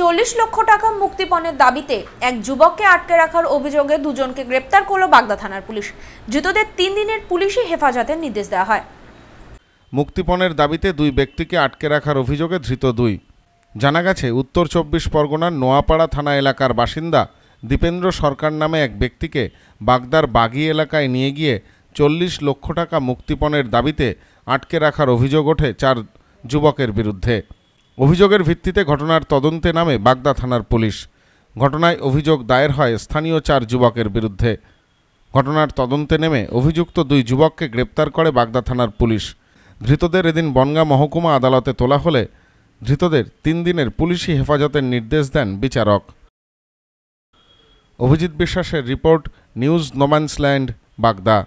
চল্লিশ লক্ষ টাকা মুক্তিপণের দাবিতে এক যুবককে আটকে রাখার অভিযোগে দুজনকে গ্রেপ্তার করল বাগদা থানার পুলিশ ধৃতদের তিন দিনের পুলিশই হেফাজতের নির্দেশ দেওয়া হয় মুক্তিপণের দাবিতে দুই ব্যক্তিকে আটকে রাখার অভিযোগে ধৃত দুই জানা গেছে উত্তর চব্বিশ পরগনার নোয়াপাড়া থানা এলাকার বাসিন্দা দীপেন্দ্র সরকার নামে এক ব্যক্তিকে বাগদার বাগি এলাকায় নিয়ে গিয়ে চল্লিশ লক্ষ টাকা মুক্তিপণের দাবিতে আটকে রাখার অভিযোগ ওঠে চার যুবকের বিরুদ্ধে অভিযোগের ভিত্তিতে ঘটনার তদন্তে নামে বাগদা থানার পুলিশ ঘটনায় অভিযোগ দায়ের হয় স্থানীয় চার যুবকের বিরুদ্ধে ঘটনার তদন্তে নেমে অভিযুক্ত দুই যুবককে গ্রেপ্তার করে বাগদা থানার পুলিশ ধৃতদের এদিন বনগা মহকুমা আদালতে তোলা হলে ধৃতদের তিন দিনের পুলিশি হেফাজতের নির্দেশ দেন বিচারক অভিজিৎ বিশ্বাসের রিপোর্ট নিউজ নোম্যান্সল্যান্ড বাগদা